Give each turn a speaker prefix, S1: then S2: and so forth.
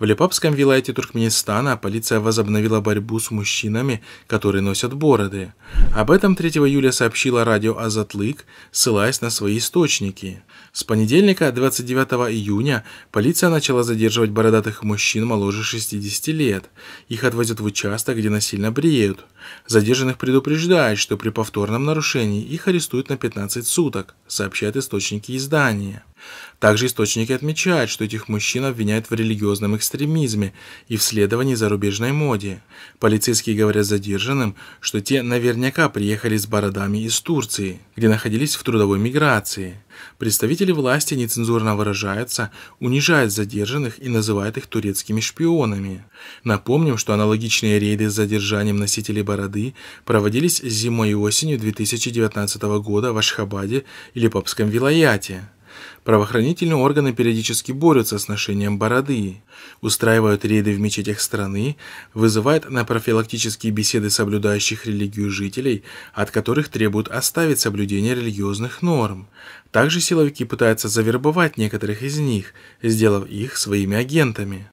S1: В Лепапском вилайте Туркменистана полиция возобновила борьбу с мужчинами, которые носят бороды. Об этом 3 июля сообщила радио «Азатлык», ссылаясь на свои источники. С понедельника, 29 июня, полиция начала задерживать бородатых мужчин моложе 60 лет. Их отвозят в участок, где насильно бреют. Задержанных предупреждают, что при повторном нарушении их арестуют на 15 суток, сообщают источники издания. Также источники отмечают, что этих мужчин обвиняют в религиозном экстремизме и в следовании зарубежной моде. Полицейские говорят задержанным, что те наверняка приехали с бородами из Турции, где находились в трудовой миграции. Представители власти нецензурно выражаются, унижают задержанных и называют их турецкими шпионами. Напомним, что аналогичные рейды с задержанием носителей бороды проводились зимой и осенью 2019 года в Ашхабаде или Попском вилаяте. Правоохранительные органы периодически борются с ношением бороды, устраивают рейды в мечетях страны, вызывают на профилактические беседы соблюдающих религию жителей, от которых требуют оставить соблюдение религиозных норм. Также силовики пытаются завербовать некоторых из них, сделав их своими агентами.